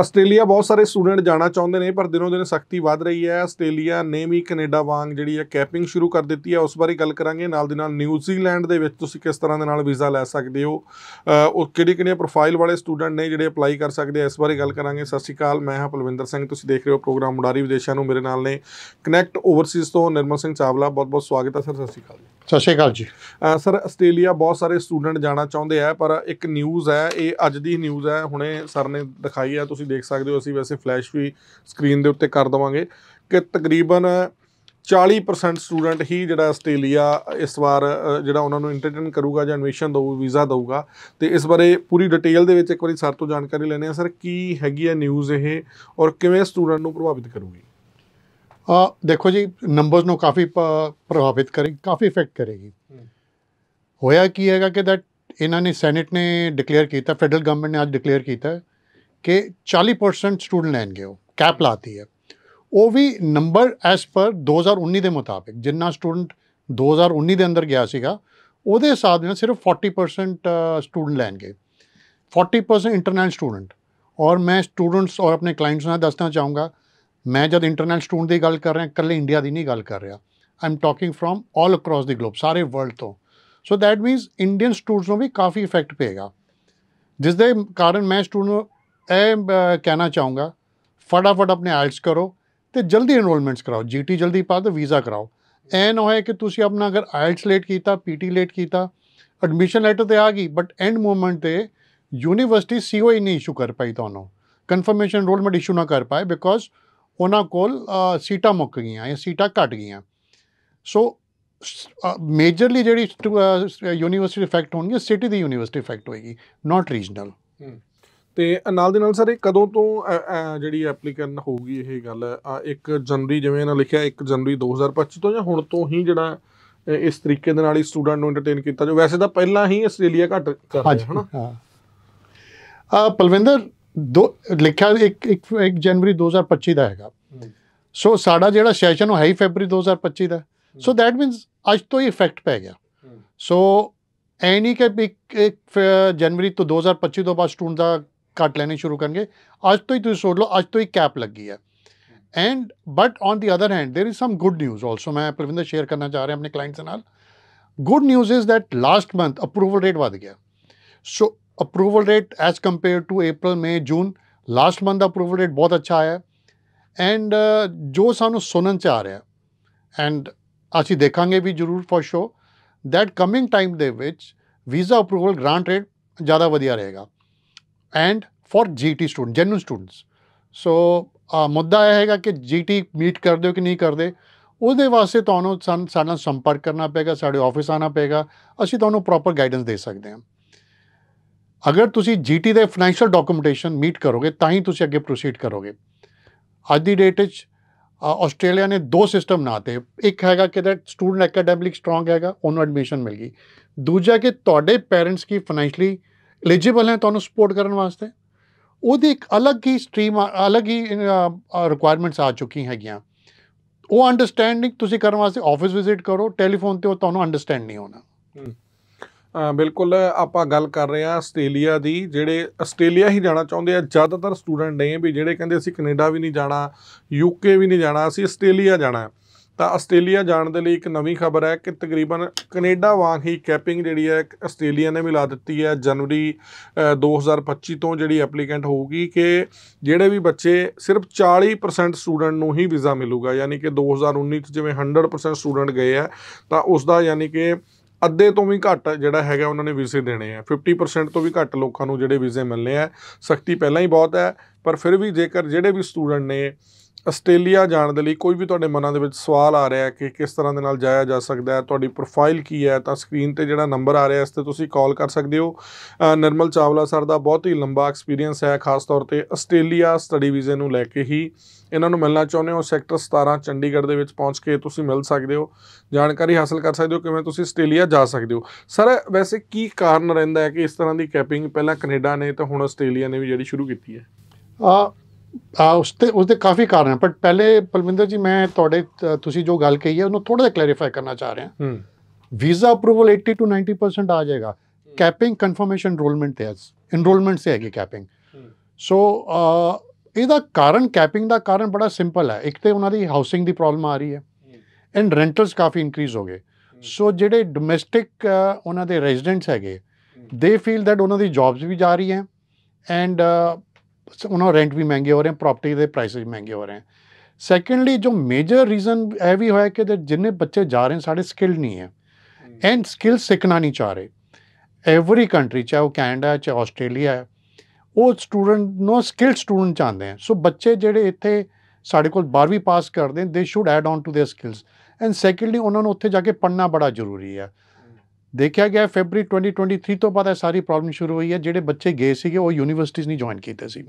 Australia ਬਹੁਤ ਸਾਰੇ student ਜਾਣਾ ਚਾਹੁੰਦੇ ਨੇ ਪਰ ਦਿਨੋਂ ਦਿਨ ਸਖਤੀ ਵੱਧ ਰਹੀ ਹੈ ਆਸਟ੍ਰੇਲੀਆ ਨੇ ਵੀ ਕੈਨੇਡਾ ਵਾਂਗ ਜਿਹੜੀ ਹੈ ਕੈਪਿੰਗ ਸ਼ੁਰੂ ਕਰ ਦਿੱਤੀ ਹੈ ਉਸ ਬਾਰੇ ਗੱਲ ਕਰਾਂਗੇ ਨਾਲ ਦੇ ਨਾਲ ਨਿਊਜ਼ੀਲੈਂਡ ਦੇ ਵਿੱਚ ਤੁਸੀਂ ਕਿਸ ਤਰ੍ਹਾਂ ਦੇ ਨਾਲ ਵੀਜ਼ਾ ਲੈ ਸਕਦੇ ਹੋ ਉਹ ਕਿਹੜੀ ਕਿਹੜੀਆਂ ਪ੍ਰੋਫਾਈਲ ਵਾਲੇ ਸਟੂਡੈਂਟ ਨੇ ਜਿਹੜੇ ਅਪਲਾਈ ਕਰ ਸਕਦੇ ਆ ਇਸ ਬਾਰੇ ਗੱਲ ਕਰਾਂਗੇ ਸਤਿ ਸ਼੍ਰੀ ਅਕਾਲ ਮੈਂ ਹਾਂ ਪਲਵਿੰਦਰ ਸਿੰਘ ਤੁਸੀਂ ਦੇਖ ਰਹੇ ਹੋ ਪ੍ਰੋਗਰਾਮ ਮੁਡਾਰੀ ਵਿਦੇਸ਼ਾਂ ਨੂੰ ਮੇਰੇ ਨਾਲ ਨੇ ਕਨੈਕਟ ਓਵਰਸੀਜ਼ ਤੋਂ ਨਿਰਮਲ ਸਿੰਘ ਚਾਵਲਾ ਬਹੁਤ ਬਹੁਤ ਸਵਾਗਤ ਹੈ ਸਰ ਸਤਿ ਸ਼੍ਰੀ ਅਕਾਲ ਸਤਿ ਸ਼੍ਰੀ ਅਕਾਲ ਜੀ ਸਰ ਆਸਟ੍ਰੇਲੀਆ ਬਹੁਤ ਸਾਰੇ ਸਟੂਡੈਂਟ ਜਾਣਾ ਚਾਹੁੰਦੇ ਆ ਪਰ ਇੱਕ ਨਿਊਜ਼ ਹੈ ਇਹ ਅੱਜ ਦੀ ਨਿਊਜ਼ ਹੈ ਹੁਣੇ ਸਰ ਨੇ ਦਿਖਾਈ ਹੈ ਤੁਸੀਂ ਦੇਖ ਸਕਦੇ ਹੋ ਅਸੀਂ ਵੈਸੇ ਫਲੈਸ਼ ਵੀ ਸਕਰੀਨ ਦੇ ਉੱਤੇ ਕਰ ਦਵਾਂਗੇ ਕਿ ਤਕਰੀਬਨ 40% ਸਟੂਡੈਂਟ ਹੀ ਜਿਹੜਾ ਆਸਟ੍ਰੇਲੀਆ ਇਸ ਵਾਰ ਜਿਹੜਾ ਉਹਨਾਂ ਨੂੰ ਇੰਟਰਟੇਨ ਕਰੂਗਾ ਜਾਂ ਐਡਮਿਸ਼ਨ ਦਊ ਵੀਜ਼ਾ ਦਊਗਾ ਤੇ ਇਸ ਬਾਰੇ ਪੂਰੀ ਡਿਟੇਲ ਦੇ ਵਿੱਚ ਇੱਕ ਵਾਰੀ ਸਰ ਤੋਂ ਜਾਣਕਾਰੀ ਲੈਣੇ ਆ ਸਰ ਕੀ ਹੈਗੀ ਹੈ ਨਿਊਜ਼ ਇਹ ਔਰ ਕਿਵੇਂ ਸਟੂਡੈਂਟ ਨੂੰ ਪ੍ਰਭਾਵਿਤ ਕਰੂਗੀ ਆ ਦੇਖੋ ਜੀ ਨੰਬਰਸ ਨੂੰ ਕਾਫੀ ਪ੍ਰਭਾਵਿਤ ਕਰੇਗੀ ਕਾਫੀ ਇਫੈਕਟ ਕਰੇਗੀ ਹੋਇਆ ਕੀ ਹੈਗਾ ਕਿ ਦੈਟ ਇਹਨਾਂ ਨੇ ਸੈਨੇਟ ਨੇ ਡਿਕਲੇਅਰ ਕੀਤਾ ਫੈਡਰਲ ਗਵਰਨਮੈਂਟ ਨੇ ਅੱਜ ਡਿਕਲੇਅਰ ਕੀਤਾ ਕਿ 40% ਸਟੂਡੈਂਟ ਲੈਣਗੇ ਉਹ ਕੈਪ ਲਾਤੀ ਹੈ ਉਹ ਵੀ ਨੰਬਰ ਐਸ ਪਰ 2019 ਦੇ ਮੁਤਾਬਿਕ ਜਿੰਨਾ ਸਟੂਡੈਂਟ 2019 ਦੇ ਅੰਦਰ ਗਿਆ ਸੀਗਾ ਉਹਦੇ ਹਿਸਾਬ ਨਾਲ ਸਿਰਫ 40% ਸਟੂਡੈਂਟ ਲੈਣਗੇ 40% ਇੰਟਰਨੈਸ਼ਨਲ ਸਟੂਡੈਂਟ ਔਰ ਮੈਂ ਸਟੂਡੈਂਟਸ ਔਰ ਆਪਣੇ ਕਲਾਇੰਟਸ ਨੂੰ ਦੱਸਣਾ ਚਾਹੂੰਗਾ ਮੈਂ ਜਦ ਇੰਟਰਨੈਸ਼ਨਲ ਸਟੂਡੈਂਟ ਦੀ ਗੱਲ ਕਰ ਰਿਹਾ ਕੱਲੇ ਇੰਡੀਆ ਦੀ ਨਹੀਂ ਗੱਲ ਕਰ ਰਿਹਾ I am talking from all across the globe ਸਾਰੇ ਵਰਲਡ ਤੋਂ so that means Indian students ਨੂੰ ਵੀ ਕਾਫੀ ਇਫੈਕਟ ਪਏਗਾ ਜਿਸ ਦੇ ਕਾਰਨ ਮੈਂ ਸਟੂਡੈਂਟ ਨੂੰ ਇਹ ਕਹਿਣਾ ਚਾਹੂੰਗਾ ਫਟਾਫਟ ਆਪਣੇ ਆਇਲਸ ਕਰੋ ਤੇ ਜਲਦੀ ਐਨਰੋਲਮੈਂਟਸ ਕਰਾਓ ਜੀਟੀ ਜਲਦੀ ਪਾ ਤੇ ਵੀਜ਼ਾ ਕਰਾਓ ਐ ਨਾ ਹੋਏ ਕਿ ਤੁਸੀਂ ਆਪਣਾ ਅਗਰ ਆਇਲਸ ਲੇਟ ਕੀਤਾ ਪੀਟੀ ਲੇਟ ਕੀਤਾ ਐਡਮਿਸ਼ਨ ਲੈਟਰ ਤੇ ਆ ਗਈ ਬਟ ਐਂਡ ਮੂਮੈਂਟ ਤੇ ਯੂਨੀਵਰਸਿਟੀ ਸੀਓਈ e ਨਹੀਂ ਇਸ਼ੂ ਕਰ ਪਾਈ ਤੁਹਾਨੂੰ ਕਨਫਰਮੇਸ਼ਨ ਐਨਰੋਲਮੈਂਟ ਇਸ਼ੂ ਨਾ ਕਰ ਪਾਏ ਬਿਕੋਜ਼ ਉਹਨਾਂ ਕੋਲ ਸੀਟਾਂ ਮੁੱਕ ਗਈਆਂ ਜਾਂ ਸੀਟਾਂ ਘਟ ਗਈਆਂ ਸੋ ਮੇਜਰਲੀ ਜਿਹੜੀ ਯੂਨੀਵਰਸਿਟੀ ਇਫੈਕਟ ਹੋਣੀ ਸਿਟੀ ਦੀ ਯੂਨੀਵਰਸਿਟੀ ਇਫੈਕਟ ਹੋਏਗੀ ਨਾਟ ਰੀਜਨਲ ਤੇ ਨਾਲ ਦੇ ਨਾਲ ਸਰ ਇਹ ਕਦੋਂ ਤੋਂ ਜਿਹੜੀ ਐਪਲੀਕੈਂਟ ਹੋਊਗੀ ਇਹ ਗੱਲ ਇੱਕ ਜਨਵਰੀ ਜਿਵੇਂ ਇਹਨਾਂ ਲਿਖਿਆ ਇੱਕ ਜਨਵਰੀ 2025 ਤੋਂ ਜਾਂ ਹੁਣ ਤੋਂ ਹੀ ਜਿਹੜਾ ਇਸ ਤਰੀਕੇ ਦੇ ਨਾਲ ਹੀ ਸਟੂਡੈਂਟ ਨੂੰ ਐਂਟਰਟੇਨ ਕੀਤਾ ਜੋ ਵੈਸੇ ਤਾਂ ਪਹਿਲਾਂ ਹੀ ਆਸਟ੍ਰੇਲੀਆ ਘਟ ਕਰ ਰਿਹਾ ਹੈ ਹਨਾ ਪਲਵਿੰਦਰ ਦੋ ਲਿਖਿਆ 1 1 ਜਨਵਰੀ 2025 ਦਾ ਹੈਗਾ ਸੋ ਸਾਡਾ ਜਿਹੜਾ ਸੈਸ਼ਨ ਉਹ ਹੈ ਹੀ ਫੈਬਰੀ 2025 ਦਾ ਸੋ ਦੈਟ ਮੀਨਸ ਅੱਜ ਤੋਂ ਹੀ ਇਫੈਕਟ ਪੈ ਗਿਆ ਸੋ ਐਨੀ ਨਹੀਂ ਕਿ ਇੱਕ ਜਨਵਰੀ ਤੋਂ 2025 ਤੋਂ ਬਾਅਦ ਸਟੂਡੈਂਟ ਦਾ ਕੱਟ ਲੈਣੇ ਸ਼ੁਰੂ ਕਰਨਗੇ ਅੱਜ ਤੋਂ ਹੀ ਤੁਸੀਂ ਸੋਚ ਲਓ ਅੱਜ ਤੋਂ ਹੀ ਕੈਪ ਲੱਗੀ ਹੈ and but on the other hand there is some good news also ਮੈਂ ਪ੍ਰਵਿੰਦਰ ਸ਼ੇਅਰ ਕਰਨਾ ਚਾਹ ਰਿਹਾ ਆਪਣੇ ਕਲਾਇੰਟਸ ਨਾਲ good news is that last month approval rate ਵਧ ਗਿਆ so approval rate as compare to April May June last month ਦਾ approval rate ਬਹੁਤ ਅੱਛਾ ਆਇਆ ਐਂਡ ਜੋ ਸਾਨੂੰ ਸੁਣਨ ਚ ਆ ਰਿਹਾ ਐਂਡ ਅਸੀਂ ਦੇਖਾਂਗੇ ਵੀ ਜ਼ਰੂਰ for sure that coming time ਦੇ ਵਿੱਚ ਵੀਜ਼ਾ ਅਪਰੂਵਲ ਗ੍ਰਾਂਟ ਰੇਟ ਜ਼ਿਆਦਾ ਵਧੀਆ ਰਹੇਗਾ and for GT student genuine students so ਆ ਮੁੱਦਾ ਇਹ ਹੈਗਾ ਕਿ ਜੀਟੀ ਮੀਟ ਕਰਦੇ ਹੋ ਕਿ ਨਹੀਂ ਕਰਦੇ ਉਹਦੇ ਵਾਸਤੇ ਤੁਹਾਨੂੰ ਸਾਡਾ ਸੰਪਰਕ ਕਰਨਾ ਪਏਗਾ ਸਾਡੇ ਆਫਿਸ ਆਣਾ ਪਏਗਾ ਅਸੀਂ ਤੁਹਾਨੂੰ ਪ੍ਰੋਪਰ ਗਾਈਡੈਂਸ ਦੇ ਸਕਦੇ ਹਾਂ ਅਗਰ ਤੁਸੀਂ ਜੀਟੀ ਦੇ ਫਾਈਨੈਂਸ਼ੀਅਲ ਡਾਕੂਮੈਂਟੇਸ਼ਨ ਮੀਟ ਕਰੋਗੇ ਤਾਂ ਹੀ ਤੁਸੀਂ ਅੱਗੇ ਪ੍ਰੋਸੀਡ ਕਰੋਗੇ ਅੱਜ ਦੀ ਡੇਟ ਵਿੱਚ ਆਸਟ੍ਰੇਲੀਆ ਨੇ ਦੋ ਸਿਸਟਮ ਨਾਤੇ ਇੱਕ ਹੈਗਾ ਕਿ ਦੈਟ ਸਟੂਡੈਂਟ ਅਕੈਡੈਮਿਕ ਸਟਰੋਂਗ ਹੈਗਾ ਉਹਨੂੰ ਐਡਮਿਸ਼ਨ ਮਿਲ ਗਈ ਦੂਜਾ ਕਿ ਤੁਹਾਡੇ ਪੇਰੈਂਟਸ ਕੀ ਫਾਈਨੈਂਸ਼ੀਅਲੀ ਐਲੀਜੀਬਲ ਹੈ ਤੁਹਾਨੂੰ ਸਪੋਰਟ ਕਰਨ ਵਾਸਤੇ ਉਹਦੀ ਇੱਕ ਅਲੱਗ ਹੀ ਸਟਰੀਮ ਅਲੱਗ ਹੀ ਰਿਕੁਆਇਰਮੈਂਟਸ ਆ ਚੁੱਕੀ ਹੈਗੀਆਂ ਉਹ ਅੰਡਰਸਟੈਂਡਿੰਗ ਤੁਸੀਂ ਕਰਨ ਵਾਸਤੇ ਆਫਿਸ ਵਿਜ਼ਿਟ ਕਰੋ ਟੈਲੀਫੋਨ ਤੇ ਉਹ ਤੁਹਾਨੂੰ ਅੰਡਰਸਟੈਂਡ ਨਹੀਂ ਹੋਣਾ ਬਿਲਕੁਲ ਆਪਾਂ ਗੱਲ ਕਰ ਰਹੇ ਆ ਆਸਟ੍ਰੇਲੀਆ ਦੀ ਜਿਹੜੇ ਆਸਟ੍ਰੇਲੀਆ ਹੀ ਜਾਣਾ ਚਾਹੁੰਦੇ ਆ ਜ਼ਿਆਦਾਤਰ ਸਟੂਡੈਂਟ ਨੇ ਵੀ ਜਿਹੜੇ ਕਹਿੰਦੇ ਅਸੀਂ ਕੈਨੇਡਾ ਵੀ ਨਹੀਂ ਜਾਣਾ ਯੂਕੇ ਵੀ ਨਹੀਂ ਜਾਣਾ ਅਸੀਂ ਆਸਟ੍ਰੇਲੀਆ ਜਾਣਾ ਤਾਂ ਆਸਟ੍ਰੇਲੀਆ ਜਾਣ ਦੇ ਲਈ ਇੱਕ ਨਵੀਂ ਖਬਰ ਹੈ ਕਿ ਤਕਰੀਬਨ ਕੈਨੇਡਾ ਵਾਂਗ ਹੀ ਕੈਪਿੰਗ ਜਿਹੜੀ ਹੈ ਆਸਟ੍ਰੇਲੀਆ ਨੇ ਵੀ ਲਾ ਦਿੱਤੀ ਹੈ ਜਨਵਰੀ 2025 ਤੋਂ ਜਿਹੜੀ ਐਪਲੀਕੈਂਟ ਹੋਊਗੀ ਕਿ ਜਿਹੜੇ ਵੀ ਬੱਚੇ ਸਿਰਫ 40% ਸਟੂਡੈਂਟ ਨੂੰ ਹੀ ਵੀਜ਼ਾ ਮਿਲੂਗਾ ਯਾਨੀ ਕਿ 2019 ਚ ਜਿਵੇਂ 100% ਸਟੂਡੈਂਟ ਗਏ ਆ ਤਾਂ ਉਸ ਦਾ ਯਾਨੀ ਕਿ ਅੱਧੇ ਤੋਂ ਵੀ ਘੱਟ ਜਿਹੜਾ ਹੈਗਾ ਉਹਨਾਂ ਨੇ ਵੀਜ਼ੇ ਦੇਣੇ ਆ 50% ਤੋਂ ਵੀ ਘੱਟ ਲੋਕਾਂ ਨੂੰ ਜਿਹੜੇ ਵੀਜ਼ੇ ਮਿਲਨੇ ਆ ਸਖਤੀ ਪਹਿਲਾਂ ਹੀ ਬਹੁਤ ਹੈ ਪਰ ਫਿਰ ਵੀ ਜੇਕਰ ਜਿਹੜੇ ਵੀ ਸਟੂਡੈਂਟ ਨੇ ਆਸਟ੍ਰੇਲੀਆ ਜਾਣ ਦੇ ਲਈ ਕੋਈ ਵੀ ਤੁਹਾਡੇ ਮਨਾਂ ਦੇ ਵਿੱਚ ਸਵਾਲ ਆ ਰਿਹਾ ਹੈ ਕਿ ਕਿਸ ਤਰ੍ਹਾਂ ਦੇ ਨਾਲ ਜਾਇਆ ਜਾ ਸਕਦਾ ਹੈ ਤੁਹਾਡੀ ਪ੍ਰੋਫਾਈਲ ਕੀ ਹੈ ਤਾਂ ਸਕਰੀਨ ਤੇ ਜਿਹੜਾ ਨੰਬਰ ਆ ਰਿਹਾ ਇਸ ਤੇ ਤੁਸੀਂ ਕਾਲ ਕਰ ਸਕਦੇ ਹੋ ਨਰਮਲ ਚਾਵਲਾ ਸਰ ਦਾ ਬਹੁਤ ਹੀ ਲੰਬਾ ਐਕਸਪੀਰੀਅੰਸ ਹੈ ਖਾਸ ਤੌਰ ਤੇ ਆਸਟ੍ਰੇਲੀਆ ਸਟੱਡੀ ਵੀਜ਼ੇ ਨੂੰ ਲੈ ਕੇ ਹੀ ਇਹਨਾਂ ਨੂੰ ਮਿਲਣਾ ਚਾਹੁੰਦੇ ਹੋ ਸੈਕਟਰ 17 ਚੰਡੀਗੜ੍ਹ ਦੇ ਵਿੱਚ ਪਹੁੰਚ ਕੇ ਤੁਸੀਂ ਮਿਲ ਸਕਦੇ ਹੋ ਜਾਣਕਾਰੀ ਹਾਸਲ ਕਰ ਸਕਦੇ ਹੋ ਕਿਵੇਂ ਤੁਸੀਂ ਆਸਟ੍ਰੇਲੀਆ ਜਾ ਸਕਦੇ ਹੋ ਸਰ ਵੈਸੇ ਕੀ ਕਾਰਨ ਰਹਿੰਦਾ ਹੈ ਕਿ ਇਸ ਤਰ੍ਹਾਂ ਦੀ ਕੈਪਿੰਗ ਪਹਿਲਾਂ ਕੈਨੇਡਾ ਨੇ ਤਾਂ ਹੁਣ ਆਸਟ੍ਰੇਲੀਆ ਨੇ ਵੀ ਜਿਹੜੀ ਸ਼ੁਰੂ ਕੀਤੀ ਹੈ ਆ ਆ ਉਸ ਤੇ ਉਸ ਦੇ ਕਾਫੀ ਕਾਰਨ ਹੈ ਪਰ ਪਹਿਲੇ ਪਲਵਿੰਦਰ ਜੀ ਮੈਂ ਤੁਹਾਡੇ ਤੁਸੀਂ ਜੋ ਗੱਲ ਕਹੀ ਹੈ ਉਹਨੂੰ ਥੋੜਾ ਜਿਹਾ ਕਲੈਰੀਫਾਈ ਕਰਨਾ ਚਾਹ ਰਿਹਾ ਹਾਂ ਵੀਜ਼ਾ ਅਪਰੂਵਲ 80 ਟੂ 90% ਆ ਜਾਏਗਾ ਕੈਪਿੰਗ ਕਨਫਰਮੇਸ਼ਨ ਰੋਲਮੈਂਟ ਤੇ ਹੈ ਇਨਰੋਲਮੈਂਟ ਸੇ ਹੈਗੀ ਕੈਪਿੰਗ ਸੋ ਇਹਦਾ ਕਾਰਨ ਕੈਪਿੰਗ ਦਾ ਕਾਰਨ ਬੜਾ ਸਿੰਪਲ ਹੈ ਇੱਕ ਤੇ ਉਹਨਾਂ ਦੀ ਹਾਊਸਿੰਗ ਦੀ ਪ੍ਰੋਬਲਮ ਆ ਰਹੀ ਹੈ ਐਂਡ ਰੈਂਟਲਸ ਕਾਫੀ ਇਨਕਰੀਜ਼ ਹੋ ਗਏ ਸੋ ਜਿਹੜੇ ਡੋਮੈਸਟਿਕ ਉਹਨਾਂ ਦੇ ਰੈਜ਼ੀਡੈਂਟਸ ਹੈਗੇ ਦੇ ਫੀਲ ਦੈਟ ਉਹਨਾਂ ਦੀ ਜੌਬਸ ਵੀ ਜਾ ਰਹੀ ਹੈ ਐਂਡ ਉਹਨਾਂ ਰੈਂਟ ਵੀ ਮਹਿੰਗੇ ਹੋ ਰਹੇ ਹਨ ਪ੍ਰਾਪਰਟੀ ਦੇ ਪ੍ਰਾਈਸ ਵੀ ਮਹਿੰਗੇ ਹੋ ਰਹੇ ਹਨ ਸੈਕੰਡਲੀ ਜੋ ਮੇਜਰ ਰੀਜ਼ਨ ਇਹ ਵੀ ਹੋਇਆ ਕਿ ਜਿੰਨੇ ਬੱਚੇ ਜਾ ਰਹੇ ਸਾਡੇ ਸਕਿੱਲ ਨਹੀਂ ਹੈ ਐਂਡ ਸਕਿੱਲ ਸਿੱਖਣਾ ਨਹੀਂ ਚਾਹ ਰਹੇ ਐਵਰੀ ਕੰਟਰੀ ਚਾਹ ਉਹ ਕੈਨੇਡਾ ਚ ਆਸਟ੍ਰੇਲੀਆ ਹੈ ਉਹ ਸਟੂਡੈਂਟ ਨੋ ਸਕਿੱਲ ਸਟੂਡੈਂਟ ਚਾਹੁੰਦੇ ਹਨ ਸੋ ਬੱਚੇ ਜਿਹੜੇ ਇੱਥੇ ਸਾਡੇ ਕੋਲ 12ਵੀਂ ਪਾਸ ਕਰਦੇ ਨੇ they should add on to their skills and secondly ਉਹਨਾਂ ਨੂੰ ਉੱਥੇ ਜਾ ਕੇ ਪੜਨਾ ਬੜਾ ਜ਼ਰੂਰੀ ਹੈ ਦੇਖਿਆ ਗਿਆ ਫੈਬਰੀ 2023 ਤੋਂ ਬਾਅਦ ਇਹ ਸਾਰੀ ਪ੍ਰੋਬਲਮ ਸ਼ੁਰੂ ਹੋਈ ਹੈ ਜਿਹੜੇ ਬੱਚੇ ਗਏ ਸੀਗੇ ਉਹ ਯੂਨੀਵਰਸਿਟੀਆਂ ਨਹੀਂ ਜੁਆਇਨ ਕੀਤੇ ਸੀ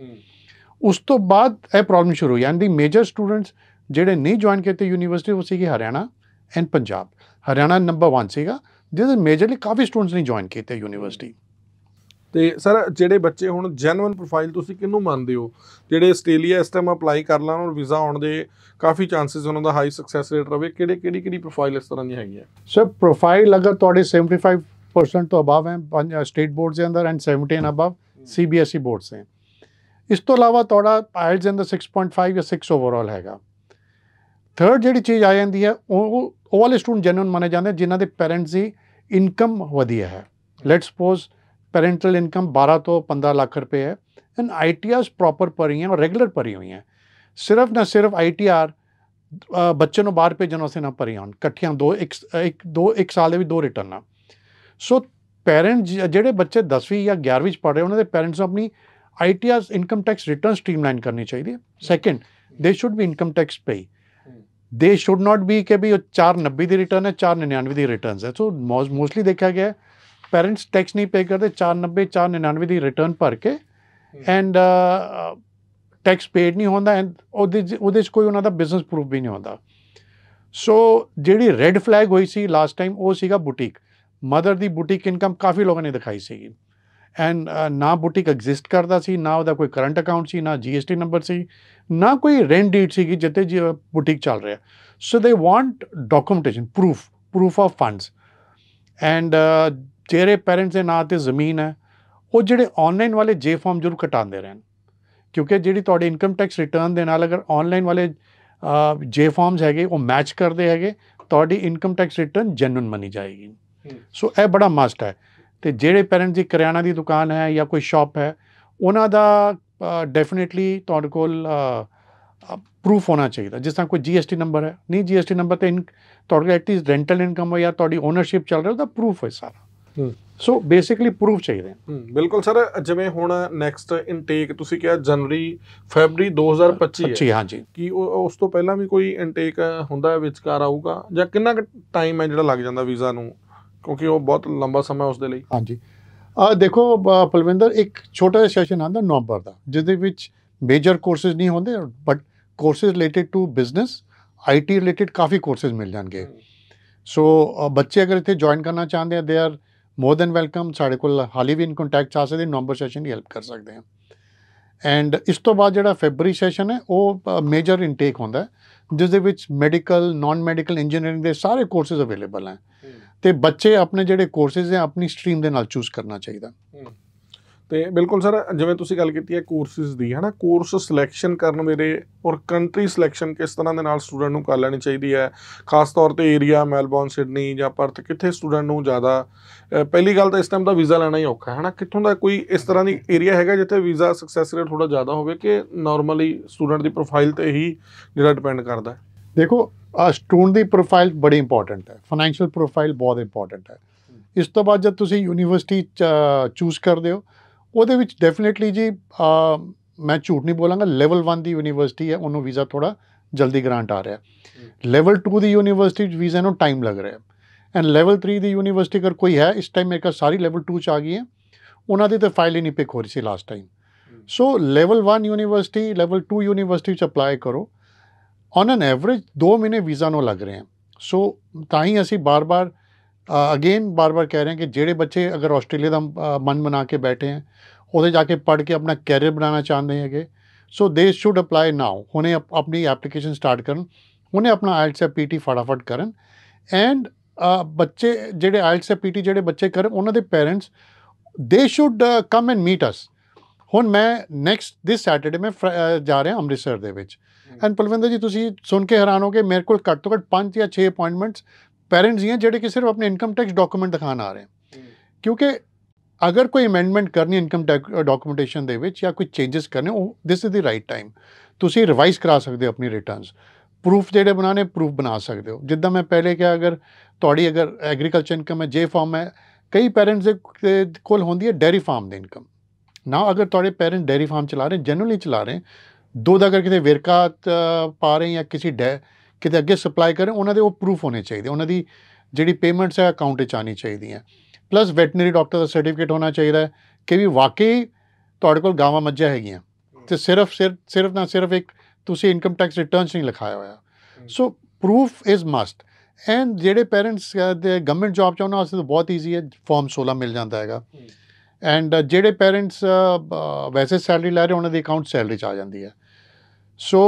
ਉਸ ਤੋਂ ਬਾਅਦ ਇਹ ਪ੍ਰੋਬਲਮ ਸ਼ੁਰੂ ਹੋਈ ਐਂਡ ਦੀ ਮੇਜਰ ਸਟੂਡੈਂਟਸ ਜਿਹੜੇ ਨਹੀਂ ਜੁਆਇਨ ਕੀਤੇ ਯੂਨੀਵਰਸਿਟੀ ਉਹ ਸੀਗੇ ਹਰਿਆਣਾ ਐਂਡ ਪੰਜਾਬ ਹਰਿਆਣਾ ਨੰਬਰ 1 ਸੀਗਾ ਜਿਹਦੇ ਮੇਜਰਲੀ ਕਾਫੀ ਸਟੂਡੈਂਟਸ ਨਹੀਂ ਜੁਆਇਨ ਕੀਤੇ ਯੂਨੀਵਰਸਿਟੀ ਤੇ ਸਰ ਜਿਹੜੇ ਬੱਚੇ ਹੁਣ ਜੈਨੂਇਨ ਪ੍ਰੋਫਾਈਲ ਤੁਸੀਂ ਕਿੰਨੂੰ ਮੰਨਦੇ ਹੋ ਜਿਹੜੇ ਆਸਟ੍ਰੇਲੀਆ ਇਸ ਟਾਈਮ ਅਪਲਾਈ ਕਰ ਲਾਣ ਔਰ ਵੀਜ਼ਾ ਆਉਣ ਦੇ ਕਾਫੀ ਚਾਂਸਸ ਉਹਨਾਂ ਦਾ ਹਾਈ ਸਕਸੈਸ ਰੇਟ ਰਵੇ ਕਿਹੜੇ ਕਿਹੜੀ ਕਿਹੜੀ ਪ੍ਰੋਫਾਈਲ ਇਸ ਤਰ੍ਹਾਂ ਦੀ ਹੈਗੀ ਹੈ ਸਰ ਪ੍ਰੋਫਾਈਲ ਅਗਰ ਤੁਹਾਡੇ 75% ਤੋਂ ਅਬਵ ਹੈ ਪੰਜ ਸਟੇਟ ਬੋਰਡਸ ਦੇ ਅੰਦਰ and 70 and above CBSE boards ਹੈ ਇਸ ਤੋਂ ਇਲਾਵਾ ਤੁਹਾਡਾ ਆਇਲਸ ਦੇ ਅੰਦਰ 6.5 ਜਾਂ 6 ਓਵਰਆਲ ਹੈਗਾ ਥਰਡ ਜਿਹੜੀ ਚੀਜ਼ ਆ ਜਾਂਦੀ ਹੈ ਉਹ ਓਵਲ ਸਟੂਡੈਂਟ ਜੈਨੂਇਨ ਮੰਨੇ ਜਾਂਦੇ ਜਿਨ੍ਹਾਂ ਦੇ ਪੇਰੈਂਟਸ ਦੀ ਇਨਕਮ ਵਧੀਆ ਹੈ ਲੈਟਸ ਸਪੋਜ਼ ਪੈਰੈਂਟਲ ਇਨਕਮ 12 ਤੋਂ 15 ਲੱਖ ਰੁਪਏ ਹੈ ਐਨ ਆਈਟੀਆਰਸ ਪ੍ਰੋਪਰ भरी ਹੈ ਰੈਗੂਲਰ रेगुलर भरी हुई हैं ਸਿਰਫ ना सिर्फ ਬੱਚੇ ਨੂੰ ਬਾਹਰ ਭੇਜਣ ਵਾਸਤੇ ਨਾ ਭਰੀਆਂ ਹੋਣ ਇਕੱਠੀਆਂ ਦੋ ਇੱਕ ਇੱਕ ਦੋ ਇੱਕ ਸਾਲ ਦੇ ਵੀ ਦੋ ਰਿਟਰਨ ਆ ਸੋ ਪੈਰੈਂਟ ਜਿਹੜੇ ਬੱਚੇ 10ਵੀਂ ਜਾਂ 11ਵੀਂ ਚ ਪੜ੍ਹ ਰਹੇ ਉਹਨਾਂ ਦੇ ਪੈਰੈਂਟਸ ਨੂੰ ਆਪਣੀ ITRs income tax return streamline ਕਰਨੀ ਚਾਹੀਦੀ ਹੈ second they should be income tax pay they should not be ਕਿ ਵੀ 490 ਦੀ ਰਿਟਰਨ ਹੈ 499 ਦੀ ਰਿਟਰਨਸ ਹੈ ਸੋ ਮੋਸਟਲੀ ਦੇਖਿਆ ਗਿਆ ਹੈ ਪੈਰੈਂਟਸ ਟੈਕਸ ਨਹੀਂ ਪੇ ਕਰਦੇ 490 499 ਦੀ ਰਿਟਰਨ ਭਰ ਕੇ ਐਂਡ ਟੈਕਸ ਪੇਡ ਨਹੀਂ ਹੁੰਦਾ ਐਂਡ ਉਹਦੇ ਉਹਦੇ 'ਚ ਕੋਈ ਉਹਨਾਂ ਦਾ ਬਿਜ਼ਨਸ ਪ੍ਰੂਫ ਵੀ ਨਹੀਂ ਹੁੰਦਾ ਸੋ ਜਿਹੜੀ ਰੈੱਡ ਫਲੈਗ ਹੋਈ ਸੀ ਲਾਸਟ ਟਾਈਮ ਉਹ ਸੀਗਾ ਬੁਟੀਕ ਮਦਰ ਦੀ ਬੁਟੀਕ ਇਨਕਮ ਕਾਫੀ ਲੋਕਾਂ ਨੇ ਦਿਖਾਈ ਸੀਗੀ ਐਂਡ ਨਾ ਬੁਟੀਕ ਐਗਜ਼ਿਸਟ ਕਰਦਾ ਸੀ ਨਾ ਉਹਦਾ ਕੋਈ ਕਰੰਟ ਅਕਾਊਂਟ ਸੀ ਨਾ ਜੀਐਸਟੀ ਨੰਬਰ ਸੀ ਨਾ ਕੋਈ ਰੈਂਟ ਡੀਡ ਕਿ ਜਿੱਤੇ ਜੀ ਬੁਟੀਕ ਚੱਲ ਰਿਹਾ so they want documentation proof proof of funds and ਤੇਰੇ ਪੈਰੈਂਟਸ ਦੇ ਨਾਂ ਤੇ ਜ਼ਮੀਨ ਹੈ ਉਹ ਜਿਹੜੇ ਆਨਲਾਈਨ ਵਾਲੇ ਜੇ ਫਾਰਮ ਜ਼ਰੂਰ ਘਟਾਉਂਦੇ ਰਹਿਣ ਕਿਉਂਕਿ ਜਿਹੜੀ ਤੁਹਾਡੇ ਇਨਕਮ ਟੈਕਸ ਰਿਟਰਨ ਦੇ ਨਾਲ ਅਗਰ ਆਨਲਾਈਨ ਵਾਲੇ ਜੇ ਫਾਰਮਸ ਹੈਗੇ ਉਹ ਮੈਚ ਕਰਦੇ ਹੈਗੇ ਤੁਹਾਡੀ ਇਨਕਮ ਟੈਕਸ ਰਿਟਰਨ ਜੈਨੂਨ ਮੰਨੀ ਜਾਏਗੀ ਸੋ ਇਹ ਬੜਾ ਮਸਟ ਹੈ ਤੇ ਜਿਹੜੇ ਪੈਰੈਂਟਸ ਦੀ ਕਰਿਆਣਾ ਦੀ ਦੁਕਾਨ ਹੈ ਜਾਂ ਕੋਈ ਸ਼ਾਪ ਹੈ ਉਹਨਾਂ ਦਾ ਡੈਫੀਨਿਟਲੀ ਤੁਹਾਡੇ ਕੋਲ ਪ੍ਰੂਫ ਹੋਣਾ ਚਾਹੀਦਾ ਜਿਸ ਤਰ੍ਹਾਂ ਕੋਈ ਜੀਐਸਟੀ ਨੰਬਰ ਹੈ ਨਹੀਂ ਜੀਐਸਟੀ ਨੰਬਰ ਤੇ ਤੁਹਾਡੇ ਕੋਲ ਐਕਟਿਵ ਰੈਂਟਲ ਇਨਕਮ ਹੈ ਜਾਂ ਤੁਹਾਡੀ ਓਨਰਸ਼ਿਪ ਚੱਲ ਰਹੀ ਹੈ ਉਹਦਾ ਪ੍ਰੂਫ ਹੈ ਸਾਰਾ ਸੋ ਬੇਸਿਕਲੀ ਪ੍ਰੂਫ ਚਾਹੀਦੇ ਬਿਲਕੁਲ ਸਰ ਜਿਵੇਂ ਹੁਣ ਨੈਕਸਟ ਇਨਟੇਕ ਤੁਸੀਂ ਕਿਹਾ ਜਨਵਰੀ ਫੈਬਰੀ 2025 ਹੈ ਹਾਂਜੀ ਕੀ ਉਸ ਤੋਂ ਪਹਿਲਾਂ ਵੀ ਕੋਈ ਇਨਟੇਕ ਹੁੰਦਾ ਹੈ ਵਿਚਕਾਰ ਆਊਗਾ ਜਾਂ ਕਿੰਨਾ ਟਾਈਮ ਹੈ ਜਿਹੜਾ ਲੱਗ ਜਾਂਦਾ ਵੀਜ਼ਾ ਨੂੰ ਕਿਉਂਕਿ ਉਹ ਬਹੁਤ ਲੰਬਾ ਸਮਾਂ ਉਸ ਦੇ ਲਈ ਹਾਂਜੀ ਆ ਦੇਖੋ ਪਲਵਿੰਦਰ ਇੱਕ ਛੋਟਾ ਜਿਹਾ ਸੈਸ਼ਨ ਆਂਦਾ ਨਵੰਬਰ ਦਾ ਜਿਹਦੇ ਵਿੱਚ ਮੇਜਰ ਕੋਰਸਸ ਨਹੀਂ ਹੁੰਦੇ but courses related to business IT related ਕਾਫੀ ਕੋਰਸਸ ਮਿਲ ਜਾਣਗੇ ਸੋ ਬੱਚੇ ਅਗਰ ਇੱਥੇ ਜੁਆਇਨ ਕਰਨਾ ਚਾਹੁੰਦੇ ਆ they are more than welcome ਸਾਡੇ ਕੋਲ ਹਾਲੀ ਵੀ ਇਨ ਕੰਟੈਕਟ ਆ ਸਕਦੇ ਨੰਬਰ ਸੈਸ਼ਨ ਦੀ ਹੈਲਪ ਕਰ ਸਕਦੇ ਆ ਐਂਡ ਇਸ ਤੋਂ ਬਾਅਦ ਜਿਹੜਾ ਫੈਬਰੀ ਸੈਸ਼ਨ ਹੈ ਉਹ ਮੇਜਰ ਇਨਟੇਕ ਹੁੰਦਾ ਜਿਸ ਦੇ ਵਿੱਚ ਮੈਡੀਕਲ ਨਾਨ ਮੈਡੀਕਲ ਇੰਜੀਨੀਅਰਿੰਗ ਦੇ ਸਾਰੇ ਕੋਰਸਸ ਅਵੇਲੇਬਲ ਹਨ ਤੇ ਬੱਚੇ ਆਪਣੇ ਜਿਹੜੇ ਕੋਰਸਸ ਹੈ ਆਪਣੀ ਸਟਰੀਮ ਦੇ ਨਾਲ ਚੂਜ਼ ਕਰਨਾ ਚਾਹੀਦਾ ਤੇ ਬਿਲਕੁਲ ਸਰ ਜਿਵੇਂ ਤੁਸੀਂ ਗੱਲ ਕੀਤੀ ਹੈ ਕੋਰਸਿਸ ਦੀ ਹੈ ਨਾ ਕੋਰਸ ਸਿਲੈਕਸ਼ਨ ਕਰਨ ਮੇਰੇ ਔਰ ਕੰਟਰੀ ਸਿਲੈਕਸ਼ਨ ਕਿਸ ਤਰ੍ਹਾਂ ਦੇ ਨਾਲ ਸਟੂਡੈਂਟ ਨੂੰ ਕਰ ਲੈਣੀ ਚਾਹੀਦੀ ਹੈ ਖਾਸ ਤੌਰ ਤੇ ਏਰੀਆ ਮੈਲਬੌਰਨ ਸਿਡਨੀ ਜਾਂ ਪਰਥ ਕਿੱਥੇ ਸਟੂਡੈਂਟ ਨੂੰ ਜ਼ਿਆਦਾ ਪਹਿਲੀ ਗੱਲ ਤਾਂ ਇਸ ਟਾਈਮ ਦਾ ਵੀਜ਼ਾ ਲੈਣਾ ਹੀ ਔਖਾ ਹੈ ਨਾ ਕਿੱਥੋਂ ਦਾ ਕੋਈ ਇਸ ਤਰ੍ਹਾਂ ਦੀ ਏਰੀਆ ਹੈਗਾ ਜਿੱਥੇ ਵੀਜ਼ਾ ਸਕਸੈਸ ਰੇਟ ਥੋੜਾ ਜ਼ਿਆਦਾ ਹੋਵੇ ਕਿ ਨਾਰਮਲੀ ਸਟੂਡੈਂਟ ਦੀ ਪ੍ਰੋਫਾਈਲ ਤੇ ਹੀ ਜਿਹੜਾ ਡਿਪੈਂਡ ਕਰਦਾ ਹੈ ਦੇਖੋ ਆ ਸਟੂਡੈਂਟ ਦੀ ਪ੍ਰੋਫਾਈਲ ਬੜੀ ਇੰਪੋਰਟੈਂਟ ਹੈ ਫਾਈਨੈਂਸ਼ੀਅਲ ਪ੍ਰੋਫਾਈਲ ਬਹੁਤ ਇੰਪੋਰਟੈਂਟ ਹੈ ਇਸ ਤੋਂ ਬਾਅਦ ਜਦ ਤੁਸੀਂ ਯੂਨੀਵਰਸਿਟੀ ਚੂਜ਼ ਕਰਦੇ ਹੋ ਉਹਦੇ ਵਿੱਚ ਡੈਫੀਨਿਟਲੀ ਜੀ ਮੈਂ ਝੂਠ ਨਹੀਂ ਬੋਲਾਂਗਾ ਲੈਵਲ 1 ਦੀ ਯੂਨੀਵਰਸਿਟੀ ਹੈ ਉਹਨੂੰ ਵੀਜ਼ਾ ਥੋੜਾ ਜਲਦੀ ਗ੍ਰਾਂਟ ਆ ਰਿਹਾ ਲੈਵਲ 2 ਦੀ ਯੂਨੀਵਰਸਿਟੀ ਵੀਜ਼ਾ ਨੂੰ ਟਾਈਮ ਲੱਗ ਰਿਹਾ ਐਂਡ ਲੈਵਲ 3 ਦੀ ਯੂਨੀਵਰਸਿਟੀ ਕਰ ਕੋਈ ਹੈ ਇਸ ਟਾਈਮ ਮੇਰੇ ਕੋਲ ਸਾਰੀ ਲੈਵਲ 2 ਚ ਆ ਗਈ ਹੈ ਉਹਨਾਂ ਦੀ ਤਾਂ ਫਾਈਲ ਹੀ ਨਹੀਂ ਪਿਕ ਹੋ ਰਹੀ ਸੀ last time so level 1 university level 2 university ਚ ਅਪਲਾਈ ਕਰੋ ਔਨ ਐਨ ਐਵਰੇਜ 2 ਮਹੀਨੇ ਵੀਜ਼ਾ ਨੂੰ ਲੱਗ ਰਹੇ ਹਨ ਸੋ ਤਾਂ ਹੀ ਅਸੀਂ ਬਾਰ-ਬਾਰ ਅਗੇਨ ਬਾਰ-ਬਾਰ ਕਹਿ ਰਹੇ ਹਾਂ ਕਿ ਜਿਹੜੇ ਬੱਚੇ ਅਗਰ ਆਸਟ੍ਰੇਲੀਆ ਦਾ ਮਨ ਬਣਾ ਕੇ ਬੈਠੇ ਹਨ ਉਹਦੇ ਜਾ ਕੇ ਪੜ੍ਹ ਕੇ ਆਪਣਾ ਕੈਰੀਅਰ ਬਣਾਉਣਾ ਚਾਹੁੰਦੇ ਹੈਗੇ ਸੋ ਦੇ ਸ਼ੁੱਡ ਅਪਲਾਈ ਨਾਓ ਹੁਣੇ ਆਪਣੀ ਐਪਲੀਕੇਸ਼ਨ ਸਟਾਰਟ ਕਰਨ ਹੁਣੇ ਆਪਣਾ ਆਇਲਟਸ ਐ ਪੀਟੀ ਫਟਾਫਟ ਕਰਨ ਐਂਡ ਬੱਚੇ ਜਿਹੜੇ ਆਇਲਟਸ ਐ ਪੀਟੀ ਜਿਹੜੇ ਬੱਚੇ ਕਰਨ ਉਹਨਾਂ ਦੇ ਪੇਰੈਂਟਸ ਦੇ should come and meet us ਹੁਣ ਮੈਂ ਨੈਕਸਟ ਥਿਸ ਸੈਟਰਡੇ ਮੈਂ ਜਾ ਰਿਹਾ ਅੰਮ੍ਰਿਤਸਰ ਦੇ ਵਿੱਚ ਐਂਡ ਪਲਵਿੰਦਰ ਜੀ ਤੁਸੀਂ ਸੁਣ ਕੇ ਹੈਰਾਨ ਹੋਗੇ ਮੇਰੇ ਕੋਲ ਘੱਟ ਤੋਂ ਘੱਟ 5 ਜਾਂ 6 ਅਪਾਇੰਟਮੈਂਟਸ ਪੈਰੈਂਟਸ ਹੀ हैं ਜਿਹੜੇ ਕਿ ਸਿਰਫ ਆਪਣੇ ਇਨਕਮ ਟੈਕਸ ਡਾਕੂਮੈਂਟ ਦਿਖਾਣ ਆ ਰਹੇ ਹਨ ਕਿਉਂਕਿ ਅਗਰ ਕੋਈ ਅਮੈਂਡਮੈਂਟ ਕਰਨੀ ਇਨਕਮ ਟੈਕਸ ਡਾਕੂਮੈਂਟੇਸ਼ਨ ਦੇ ਵਿੱਚ ਜਾਂ ਕੋਈ ਚੇਂਜਸ ਕਰਨੇ ਉਹ this is the right time ਤੁਸੀਂ ਰਿਵਾਈਜ਼ ਕਰਾ ਸਕਦੇ ਹੋ ਆਪਣੀ ਰਿਟਰਨਸ ਪ੍ਰੂਫ ਜਿਹੜੇ ਬਣਾਣੇ ਪ੍ਰੂਫ ਬਣਾ ਸਕਦੇ ਹੋ ਜਿੱਦਾਂ ਮੈਂ ਪਹਿਲੇ ਕਿਹਾ ਅਗਰ ਤੁਹਾਡੀ ਅਗਰ ਐਗਰੀਕਲਚਰ ਇਨਕਮ ਹੈ ਜੇ ਫਾਰਮ ਹੈ ਕਈ ਪੈਰੈਂਟਸ ਦੇ ਕੋਲ ਹੁੰਦੀ ਹੈ ਡੈਰੀ ਫਾਰਮ ਦੀ ਇਨਕਮ ਨਾ ਅਗਰ ਤੁਹਾਡੇ ਪੈਰੈਂਟ ਡੈਰੀ ਫਾਰਮ ਚਲਾ ਰਹੇ ਜਨਰਲੀ ਚਲਾ ਰਹੇ ਦੁੱਧ ਅਗਰ ਕਿਤੇ ਵੇਰਕਾ ਪਾ ਰਹੇ ਜਾਂ ਕਿਸੇ ਕਿਤੇ ਅੱਗੇ ਸਪਲਾਈ ਕਰੇ ਉਹਨਾਂ ਦੇ ਉਹ ਪ੍ਰੂਫ ਹੋਣੇ ਚਾਹੀਦੇ ਉਹਨਾਂ ਦੀ ਜਿਹੜੀ ਪੇਮੈਂਟਸ ਹੈ ਅਕਾਊਂਟ 'ਚ ਆਣੀ ਚਾਹੀਦੀ ਹੈ ਪਲੱਸ ਵੈਟਰਨਰੀ ਡਾਕਟਰ ਦਾ ਸਰਟੀਫਿਕੇਟ ਹੋਣਾ ਚਾਹੀਦਾ ਹੈ ਕਿ ਵੀ ਵਾਕਈ ਤੁਹਾਡੇ ਕੋਲ ਗਾਵਾਂ ਮੱਝਾਂ ਹੈਗੀਆਂ ਤੇ ਸਿਰਫ ਸਿਰਫ ਨਾ ਸਿਰਫ ਇੱਕ ਤੁਸੀਂ ਇਨਕਮ ਟੈਕਸ ਰਿਟਰਨਸ ਨਹੀਂ ਲਿਖਾਇਆ ਹੋਇਆ so proof is must and ਜਿਹੜੇ ਪੇਰੈਂਟਸ ਦੇ ਗਵਰਨਮੈਂਟ ਜੌਬ ਚ ਉਹਨਾਂ ਵਾਸਤੇ ਬਹੁਤ ਈਜ਼ੀ ਹੈ ਫਾਰਮ 16 ਮਿਲ ਜਾਂਦਾ ਹੈਗਾ ਐਂਡ ਜਿਹੜੇ ਪੇਰੈਂਟਸ ਵੈਸੇ ਸੈਲਰੀ ਲੈ ਰਹੇ ਉਹਨਾਂ ਦੇ ਅਕਾਊਂਟ ਸੈਲਰੀ ਚ ਆ ਜਾਂਦੀ ਹੈ ਸੋ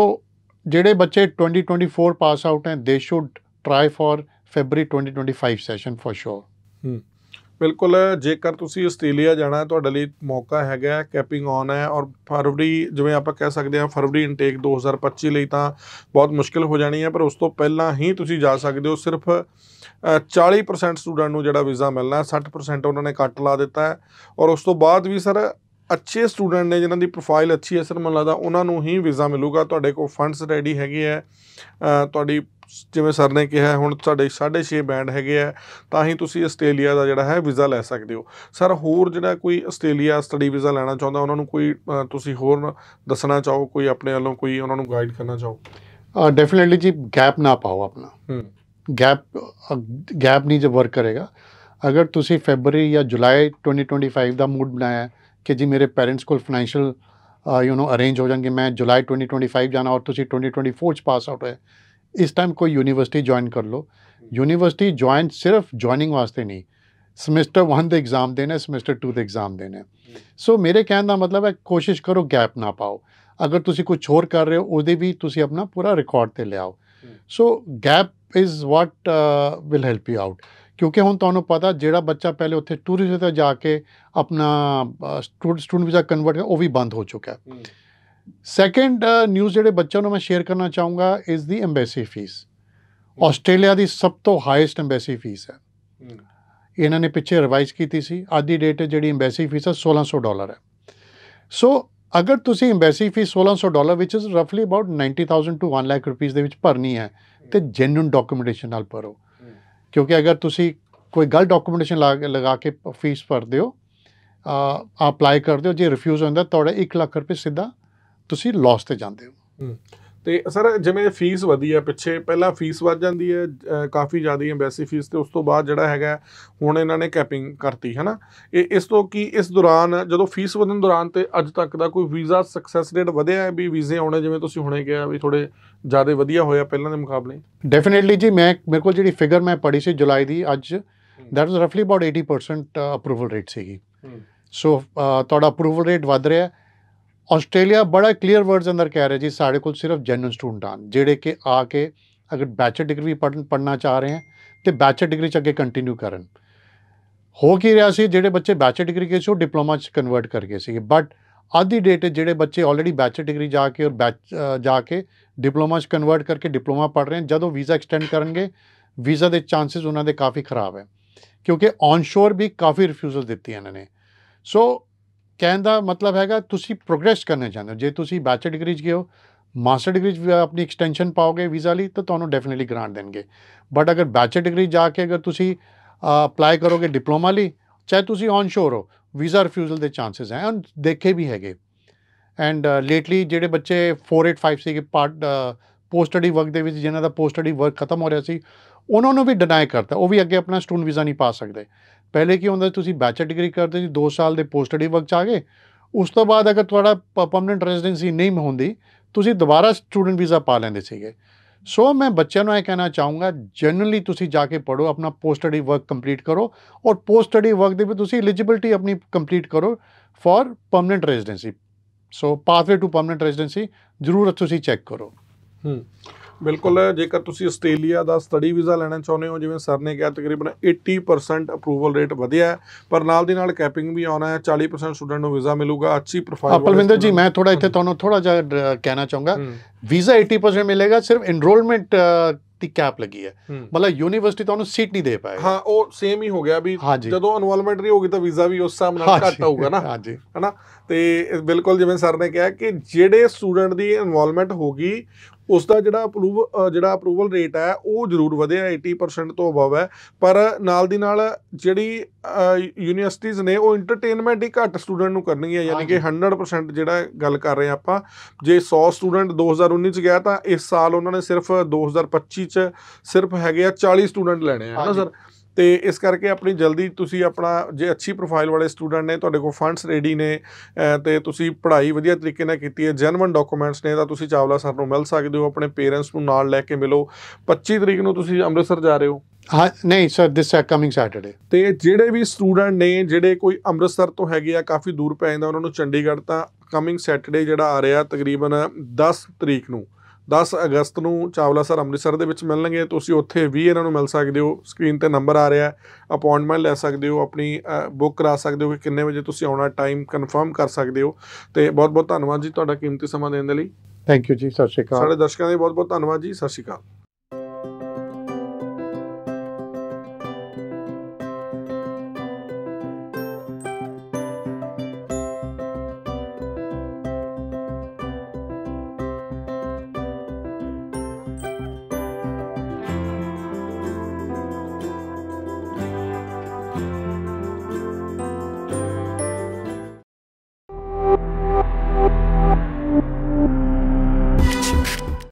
ਜਿਹੜੇ ਬੱਚੇ 2024 ਪਾਸ ਆਊਟ ਹੈ they should try for February 2025 session for sure ਹਮ ਬਿਲਕੁਲ ਜੇਕਰ ਤੁਸੀਂ ਆਸਟ੍ਰੇਲੀਆ ਜਾਣਾ ਹੈ ਤੁਹਾਡੇ ਲਈ ਮੌਕਾ ਹੈਗਾ ਕੈਪਿੰਗ ਔਨ ਹੈ ਔਰ ਫਰਵਰੀ ਜਿਵੇਂ ਆਪਾਂ ਕਹਿ ਸਕਦੇ ਹਾਂ ਫਰਵਰੀ ਇਨਟੇਕ 2025 ਲਈ ਤਾਂ ਬਹੁਤ ਮੁਸ਼ਕਲ ਹੋ ਜਾਣੀ ਹੈ ਪਰ ਉਸ ਤੋਂ ਪਹਿਲਾਂ ਹੀ ਤੁਸੀਂ ਜਾ ਸਕਦੇ ਹੋ ਸਿਰਫ 40% ਸਟੂਡੈਂਟ ਨੂੰ ਜਿਹੜਾ ਵੀਜ਼ਾ ਮਿਲਣਾ 60% ਉਹਨਾਂ ਨੇ ਕੱਟ ਲਾ ਦਿੱਤਾ ਹੈ ਔਰ ਉਸ ਤੋਂ ਬਾਅਦ ਵੀ ਸਰ ਅੱਛੇ ਸਟੂਡੈਂਟ ਨੇ ਜਿਨ੍ਹਾਂ ਦੀ ਪ੍ਰੋਫਾਈਲ ਅੱਛੀ ਹੈ ਸਰ ਮੈਨੂੰ ਲੱਗਦਾ ਉਹਨਾਂ ਨੂੰ ਹੀ ਵੀਜ਼ਾ ਮਿਲੂਗਾ ਤੁਹਾਡੇ ਕੋਲ ਫੰਡਸ ਰੈਡੀ ਹੈਗੇ ਆ ਤੁਹਾਡੀ ਜਿਵੇਂ ਸਰ ਨੇ ਕਿਹਾ ਹੁਣ ਸਾਡੇ 6.5 ਬੈਂਡ ਹੈਗੇ ਆ ਤਾਂ ਹੀ ਤੁਸੀਂ ਆਸਟ੍ਰੇਲੀਆ ਦਾ ਜਿਹੜਾ ਹੈ ਵੀਜ਼ਾ ਲੈ ਸਕਦੇ ਹੋ ਸਰ ਹੋਰ ਜਿਹੜਾ ਕੋਈ ਆਸਟ੍ਰੇਲੀਆ ਸਟੱਡੀ ਵੀਜ਼ਾ ਲੈਣਾ ਚਾਹੁੰਦਾ ਉਹਨਾਂ ਨੂੰ ਕੋਈ ਤੁਸੀਂ ਹੋਰ ਦੱਸਣਾ ਚਾਹੋ ਕੋਈ ਆਪਣੇ ਵੱਲੋਂ ਕੋਈ ਉਹਨਾਂ ਨੂੰ ਗਾਈਡ ਕਰਨਾ ਚਾਹੋ ਡੈਫੀਨਿਟਲੀ ਜੀ ਗੈਪ ਨਾ ਪਾਓ ਆਪਣਾ ਗੈਪ ਗੈਪ ਨਹੀਂ ਜੇ ਵਰਕ ਕਰੇਗਾ ਅਗਰ ਤੁਸੀਂ ਫੈਬਰੀ ਜਾਂ ਜੁਲਾਈ 2025 ਦਾ ਮੂਡ ਬਣਾਇਆ ਕਿ ਜੀ ਮੇਰੇ ਪੇਰੈਂਟਸ ਕੋਲ ਫਾਈਨੈਂਸ਼ੀਅਲ ਯੂ نو ਅਰੇਂਜ ਹੋ ਜਾਣਗੇ ਮੈਂ ਜੁਲਾਈ 2025 ਜਾਣਾ ਔਰ ਤੁਸੀਂ 2024 ਚ ਪਾਸ ਆਊਟ ਹੋਏ ਇਸ ਟਾਈਮ ਕੋਈ ਯੂਨੀਵਰਸਿਟੀ ਜੁਆਇਨ ਕਰ ਲਓ ਯੂਨੀਵਰਸਿਟੀ ਜੁਆਇਨ ਸਿਰਫ ਜੁਆਇਨਿੰਗ ਵਾਸਤੇ ਨਹੀਂ ਸਮੈਸਟਰ 1 ਦੇ ਐਗਜ਼ਾਮ ਦੇਣਾ ਸਮੈਸਟਰ 2 ਦੇ ਐਗਜ਼ਾਮ ਦੇਣਾ ਸੋ ਮੇਰੇ ਕਹਿਣ ਦਾ ਮਤਲਬ ਹੈ ਕੋਸ਼ਿਸ਼ ਕਰੋ ਗੈਪ ਨਾ ਪਾਓ ਅਗਰ ਤੁਸੀਂ ਕੁਝ ਹੋਰ ਕਰ ਰਹੇ ਹੋ ਉਹਦੇ ਵੀ ਤੁਸੀਂ ਆਪਣਾ ਪੂਰਾ ਰਿਕਾਰਡ ਤੇ ਲਿਆਓ so gap is what will help you out ਕਿਉਂਕਿ ਹੁਣ ਤੁਹਾਨੂੰ ਪਤਾ ਜਿਹੜਾ ਬੱਚਾ ਪਹਿਲੇ ਉੱਥੇ ਟੂਰਿਸਟ ਤੇ ਜਾ ਕੇ ਆਪਣਾ ਸਟੂਡੈਂਟ ਵੀਜ਼ਾ ਕਨਵਰਟ ਉਹ ਵੀ ਬੰਦ ਹੋ ਚੁੱਕਾ ਹੈ ਸੈਕੰਡ ਨਿਊਜ਼ ਜਿਹੜੇ ਬੱਚਿਆਂ ਨੂੰ ਮੈਂ ਸ਼ੇਅਰ ਕਰਨਾ ਚਾਹੂੰਗਾ is the embassy fees Australia ਦੀ ਸਭ ਤੋਂ ਹਾਈਐਸਟ ਐਮਬੈਸੀ ਫੀਸ ਹੈ ਇਹਨਾਂ ਨੇ ਪਿੱਛੇ ਰਿਵਾਈਜ਼ ਕੀਤੀ ਸੀ ਅੱਜ ਦੀ ਡੇਟ ਜਿਹੜੀ ਐਮਬੈਸੀ ਫੀਸ ਹੈ 1600 ਡਾਲਰ ਹੈ ਸੋ ਅਗਰ ਤੁਸੀਂ ਐਮਬੈਸੀ ਫੀਸ 1600 ਡਾਲਰ ਵਿਚ ਇਜ਼ ਰਫਲੀ ਅਬਾਊਟ 90000 ਟੂ 1 ਲੱਖ ਰੁਪਏ ਦੇ ਵਿੱਚ ਭਰਨੀ ਹੈ ਤੇ ਜੈਨੂਨ ਡਾਕੂਮੈਂਟੇਸ਼ਨ ਨਾਲ ਭਰੋ ਕਿਉਂਕਿ ਅਗਰ ਤੁਸੀਂ ਕੋਈ ਗਲਤ ਡਾਕੂਮੈਂਟੇਸ਼ਨ ਲਗਾ ਕੇ ਫੀਸ ਭਰਦੇ ਹੋ ਆ ਅਪਲਾਈ ਕਰਦੇ ਹੋ ਜੇ ਰਿਫਿਊਜ਼ ਹੁੰਦਾ ਤੁਹਾਡਾ 1 ਲੱਖ ਰੁਪਏ ਸਿੱਧਾ ਤੁਸੀਂ ਲਾਸ ਤੇ ਜਾਂਦੇ ਹੋ ਤੇ ਸਰ ਜਿਵੇਂ ਫੀਸ ਵਧੀ ਆ ਪਿੱਛੇ ਪਹਿਲਾਂ ਫੀਸ ਵੱਧ ਜਾਂਦੀ ਹੈ ਕਾਫੀ ਜ਼ਿਆਦਾ ਐਮਬੈਸੀ ਫੀਸ ਤੇ ਉਸ ਤੋਂ ਬਾਅਦ ਜਿਹੜਾ ਹੈਗਾ ਹੁਣ ਇਹਨਾਂ ਨੇ ਕੈਪਿੰਗ ਕਰਤੀ ਹੈ ਨਾ ਇਹ ਇਸ ਤੋਂ ਕੀ ਇਸ ਦੌਰਾਨ ਜਦੋਂ ਫੀਸ ਵਧਣ ਦੌਰਾਨ ਤੇ ਅੱਜ ਤੱਕ ਦਾ ਕੋਈ ਵੀਜ਼ਾ ਸਕਸੈਸ ਰੇਟ ਵਧਿਆ ਹੈ ਵੀ ਵੀਜ਼ੇ ਆਉਣੇ ਜਿਵੇਂ ਤੁਸੀਂ ਹੁਣੇ ਕਿਹਾ ਵੀ ਥੋੜੇ ਜ਼ਿਆਦਾ ਵਧੀਆ ਹੋਇਆ ਪਹਿਲਾਂ ਦੇ ਮੁਕਾਬਲੇ ਡੈਫੀਨਿਟਲੀ ਜੀ ਮੈਂ ਮੇਰੇ ਕੋਲ ਜਿਹੜੀ ਫਿਗਰ ਮੈਂ ਪੜ੍ਹੀ ਸੀ ਜੁਲਾਈ ਦੀ ਅੱਜ ਦੈਟ ਵਾਸ ਰਫਲੀ ਅਬਾਊਟ 80% ਅਪਰੂਵਲ ਰੇਟ ਸੀਗੀ ਸੋ ਤੁਹਾਡਾ ਅਪਰੂਵਲ ਰੇਟ ਵਧ ਰਿਹਾ ਹੈ ਆਸਟ੍ਰੇਲੀਆ ਬੜਾ ਕਲੀਅਰ ਵਰਡਸ ਅੰਦਰ ਕਹਿ ਰਿਹਾ ਜੀ ਸਾਡੇ ਕੋਲ ਸਿਰਫ ਜੈਨੂਨ ਸਟੂਡੈਂਟ ਆਣ ਜਿਹੜੇ ਕਿ ਆ ਕੇ ਅਗਰ ਬੈਚਲਰ ਡਿਗਰੀ ਪੜਨ ਪੜਨਾ ਚਾਹ ਰਹੇ ਆ ਤੇ ਬੈਚਲਰ ਡਿਗਰੀ ਚ ਅੱਗੇ ਕੰਟੀਨਿਊ ਕਰਨ ਹੋ ਕੀ ਰਿਹਾ ਸੀ ਜਿਹੜੇ ਬੱਚੇ ਬੈਚਲਰ ਡਿਗਰੀ ਕੇ ਸੋ ਡਿਪਲੋਮਾ ਚ ਕਨਵਰਟ ਕਰ ਗਏ ਸੀ ਬਟ ਆਦੀ ਡੇਟ ਜਿਹੜੇ ਬੱਚੇ ਆਲਰੇਡੀ ਬੈਚਲਰ ਡਿਗਰੀ ਜਾ ਕੇ ਔਰ ਜਾ ਕੇ ਡਿਪਲੋਮਾ ਚ ਕਨਵਰਟ ਕਰਕੇ ਡਿਪਲੋਮਾ ਪੜ ਰਹੇ ਆ ਜਦੋਂ ਵੀਜ਼ਾ ਐਕਸਟੈਂਡ ਕਰਨਗੇ ਵੀਜ਼ਾ ਦੇ ਚਾਂਸਸ ਉਹਨਾਂ ਦੇ ਕਾਫੀ ਖਰਾਬ ਹੈ ਕਿਉਂਕਿ ਔਨਸ਼ੋਰ ਵੀ ਕਾਫੀ ਰਿਫਿਊਜ਼ਲ ਦਿੱਤੀ ਇਹਨਾਂ ਨੇ ਸੋ ਕਹਿਣ ਦਾ ਮਤਲਬ ਹੈਗਾ ਤੁਸੀਂ ਪ੍ਰੋਗਰੈਸ ਕਰਨਾ ਚਾਹੁੰਦੇ ਹੋ ਜੇ ਤੁਸੀਂ ਬੈਚਲਰ ਡਿਗਰੀ 'ਚ ਗਏ ਹੋ ਮਾਸਟਰ ਡਿਗਰੀ 'ਚ ਆਪਣੀ ਐਕਸਟੈਂਸ਼ਨ ਪਾਓਗੇ ਵੀਜ਼ਾ ਲਈ ਤਾਂ ਤੁਹਾਨੂੰ ਡੈਫੀਨਿਟਲੀ ਗ੍ਰਾਂਟ ਦੇਣਗੇ ਬਟ ਅਗਰ ਬੈਚਲਰ ਡਿਗਰੀ ਜਾ ਕੇ ਅਗਰ ਤੁਸੀਂ ਅਪਲਾਈ ਕਰੋਗੇ ਡਿਪਲੋਮਾ ਲਈ ਚਾਹੇ ਤੁਸੀਂ ਔਨਸ਼ੋਰ ਹੋ ਵੀਜ਼ਾ ਰਿਫਿਊਜ਼ਲ ਦੇ ਚਾਂਸਸ ਹੈ ਔਰ ਦੇਖੇ ਵੀ ਹੈਗੇ ਐਂਡ ਲੇਟਲੀ ਜਿਹੜੇ ਬੱਚੇ 485 ਸੀਗੇ ਪਾਰਟ ਪੋਸਟ ਸਟੱਡੀ ਵਰਕ ਦੇ ਵਿੱਚ ਜਿਨ੍ਹਾਂ ਦਾ ਪੋਸਟ ਸਟੱਡੀ ਵਰਕ ਖਤਮ ਹੋ ਰਿਹਾ ਸੀ ਉਹਨਾਂ ਨੂੰ ਵੀ ਡਿਨਾਈ ਕਰਤਾ ਉਹ ਵੀ ਅੱਗੇ ਆਪਣਾ ਸਟੂਡੈਂਟ ਵੀਜ਼ਾ ਨਹੀਂ ਪਾ ਸਕਦੇ ਪਹਿਲੇ ਕੀ ਹੁੰਦਾ ਤੁਸੀਂ ਬੈਚਲਰ ਡਿਗਰੀ ਕਰਦੇ ਸੀ 2 ਸਾਲ ਦੇ ਪੋਸਟ ਸਟੱਡੀ ਵਰਕ ਚ ਆ ਗਏ ਉਸ ਤੋਂ ਬਾਅਦ ਅਗਰ ਤੁਹਾਡਾ ਪਰਮਨੈਂਟ ਰੈਜ਼ੀਡੈਂਸੀ ਨਹੀਂ ਹੁੰਦੀ ਤੁਸੀਂ ਦੁਬਾਰਾ ਸਟੂਡੈਂਟ ਵੀਜ਼ਾ ਪਾ ਲੈਂਦੇ ਸੀਗੇ ਸੋ ਮੈਂ ਬੱਚਿਆਂ ਨੂੰ ਇਹ ਕਹਿਣਾ ਚਾਹੂੰਗਾ ਜਨਰਲੀ ਤੁਸੀਂ ਜਾ ਕੇ ਪੜੋ ਆਪਣਾ ਪੋਸਟ ਸਟੱਡੀ ਵਰਕ ਕੰਪਲੀਟ ਕਰੋ ਔਰ ਪੋਸਟ ਸਟੱਡੀ ਵਰਕ ਦੇ ਵਿੱਚ ਤੁਸੀਂ ਐਲੀਜੀਬਿਲਟੀ ਆਪਣੀ ਕੰਪਲੀਟ ਕਰੋ for permanent residency so pathway to permanent residency ਜ਼ਰੂਰ ਤੁਸੀਂ ਚੈੱਕ ਕਰੋ ਹੂੰ ਬਿਲਕੁਲ ਜੇਕਰ ਤੁਸੀਂ ਆਸਟ੍ਰੇਲੀਆ ਦਾ ਸਟੱਡੀ ਵੀਜ਼ਾ ਲੈਣਾ ਚਾਹੁੰਦੇ ਹੋ ਜਿਵੇਂ ਸਰ ਨੇ ਕਿਹਾ ਤਕਰੀਬਨ 80% ਅਪਰੂਵਲ ਰੇਟ ਵਧਿਆ ਪਰ ਨਾਲ ਦੀ ਨਾਲ ਕੈਪਿੰਗ ਵੀ ਆਉਣਾ ਹੈ 40% ਸਟੂਡੈਂਟ ਨੂੰ ਵੀਜ਼ਾ ਮਿਲੂਗਾ ਅੱਛੀ ਪ੍ਰੋਫਾਈਲ ਬਲਵਿੰਦਰ ਜੀ ਮੈਂ ਥੋੜਾ ਇੱਥੇ ਤੁਹਾਨੂੰ ਥੋੜਾ ਜਿਹਾ ਕਹਿਣਾ ਚਾਹੂੰਗਾ ਵੀਜ਼ਾ 80% ਮਿਲੇਗਾ ਸਿਰਫ ਇਨਰੋਲਮੈਂਟ ਦੀ ਕੈਪ ਲੱਗੀ ਹੈ ਮਤਲਬ ਯੂਨੀਵਰਸਿਟੀ ਤੁਹਾਨੂੰ ਸੀਟ ਨਹੀਂ ਦੇ ਪਾਏ ਹਾਂ ਉਹ ਸੇਮ ਹੀ ਹੋ ਗਿਆ ਵੀ ਜਦੋਂ ਇਨਵੋਲਵਮੈਂਟ ਹੋ ਹੋਗੀ ਤਾਂ ਵੀਜ਼ਾ ਵੀ ਉਸ ਹਿਸਾਬ ਨਾਲ ਘੱਟ ਆਊਗਾ ਨਾ ਹਾਂਜੀ ਹੈਨਾ ਤੇ ਬਿਲਕੁਲ ਜਿਵੇਂ ਸਰ ਨੇ ਕਿਹਾ ਕਿ ਜਿਹੜੇ ਸਟੂਡੈਂਟ ਦੀ ਇਨਵੋਲਵਮੈਂਟ ਹੋਗੀ ਉਸ ਦਾ ਜਿਹੜਾ ਅਪਰੂਵ ਜਿਹੜਾ ਅਪਰੂਵਲ ਰੇਟ ਹੈ ਉਹ ਜ਼ਰੂਰ ਵਧਿਆ 80% ਤੋਂ ਅਬਵ ਹੈ ਪਰ ਨਾਲ ਦੀ ਨਾਲ ਜਿਹੜੀ ਯੂਨੀਵਰਸਿਟੀਆਂ ਨੇ ਉਹ ਐਂਟਰਟੇਨਮੈਂਟ ਹੀ ਘੱਟ ਸਟੂਡੈਂਟ ਨੂੰ ਕਰਨਗੀਆਂ ਯਾਨੀ ਕਿ 100% ਜਿਹੜਾ ਗੱਲ ਕਰ ਰਹੇ ਆਪਾਂ ਜੇ 100 ਸਟੂਡੈਂਟ 2019 ਚ ਗਿਆ ਤਾਂ ਇਸ ਸਾਲ ਉਹਨਾਂ ਨੇ ਸਿਰਫ 2025 ਚ ਸਿਰਫ ਹੈਗੇ ਆ 40 ਸਟੂਡੈਂਟ ਲੈਣੇ ਆ ਨਾ ਸਰ ਤੇ ਇਸ ਕਰਕੇ ਆਪਣੀ ਜਲਦੀ ਤੁਸੀਂ ਆਪਣਾ ਜੇ ਅੱਛੀ ਪ੍ਰੋਫਾਈਲ ਵਾਲੇ ਸਟੂਡੈਂਟ ਨੇ ਤੁਹਾਡੇ ਕੋਲ ਫੰਡਸ ਰੈਡੀ ਨੇ ਤੇ ਤੁਸੀਂ ਪੜ੍ਹਾਈ ਵਧੀਆ ਤਰੀਕੇ ਨਾਲ ਕੀਤੀ ਹੈ ਜੈਨੂਇਨ ਡਾਕੂਮੈਂਟਸ ਨੇ ਤਾਂ ਤੁਸੀਂ ਚਾਵਲਾ ਸਰ ਨੂੰ ਮਿਲ ਸਕਦੇ ਹੋ ਆਪਣੇ ਪੇਰੈਂਟਸ ਨੂੰ ਨਾਲ ਲੈ ਕੇ ਮਿਲੋ 25 ਤਰੀਕ ਨੂੰ ਤੁਸੀਂ ਅੰਮ੍ਰਿਤਸਰ ਜਾ ਰਹੇ ਹੋ ਹਾਂ ਨਹੀਂ ਸਰ ਦਿਸ ਆ ਕਮਿੰਗ ਸੈਟਰਡੇ ਤੇ ਜਿਹੜੇ ਵੀ ਸਟੂਡੈਂਟ ਨੇ ਜਿਹੜੇ ਕੋਈ ਅੰਮ੍ਰਿਤਸਰ ਤੋਂ ਹੈਗੇ ਆ ਕਾਫੀ ਦੂਰ ਪੈ ਜਾਂਦਾ ਉਹਨਾਂ ਨੂੰ ਚੰਡੀਗੜ੍ਹ ਤਾਂ ਕਮਿੰਗ ਸੈਟਰਡੇ ਜਿਹੜਾ ਆ ਰਿਹਾ ਤਕਰੀਬਨ 10 ਤਰੀਕ ਨੂੰ 10 ਅਗਸਤ ਨੂੰ ਚਾਵਲਾ ਸਰ ਅੰਮ੍ਰਿਤਸਰ ਦੇ ਵਿੱਚ ਮਿਲਣਗੇ ਤੁਸੀਂ ਉੱਥੇ ਵੀ ਇਹਨਾਂ ਨੂੰ ਮਿਲ ਸਕਦੇ ਹੋ ਸਕਰੀਨ ਤੇ ਨੰਬਰ ਆ ਰਿਹਾ ਅਪਾਇੰਟਮੈਂਟ ਲੈ ਸਕਦੇ ਹੋ ਆਪਣੀ ਬੁੱਕ ਕਰਾ ਸਕਦੇ ਹੋ ਕਿ ਕਿੰਨੇ ਵਜੇ ਤੁਸੀਂ ਆਉਣਾ ਟਾਈਮ ਕਨਫਰਮ ਕਰ ਸਕਦੇ ਹੋ ਤੇ ਬਹੁਤ ਬਹੁਤ ਧੰਨਵਾਦ ਜੀ ਤੁਹਾਡਾ ਕੀਮਤੀ ਸਮਾਂ ਦੇਣ ਦੇ ਲਈ ਥੈਂਕ ਯੂ ਜੀ ਸਤਿ ਸ਼੍ਰੀ ਅਕਾਲ ਸਾਡੇ ਦਰਸ਼ਕਾਂ ਦਾ ਬਹੁਤ ਬਹੁਤ ਧੰਨਵਾਦ ਜੀ ਸਤਿ ਸ਼੍ਰੀ ਅਕਾਲ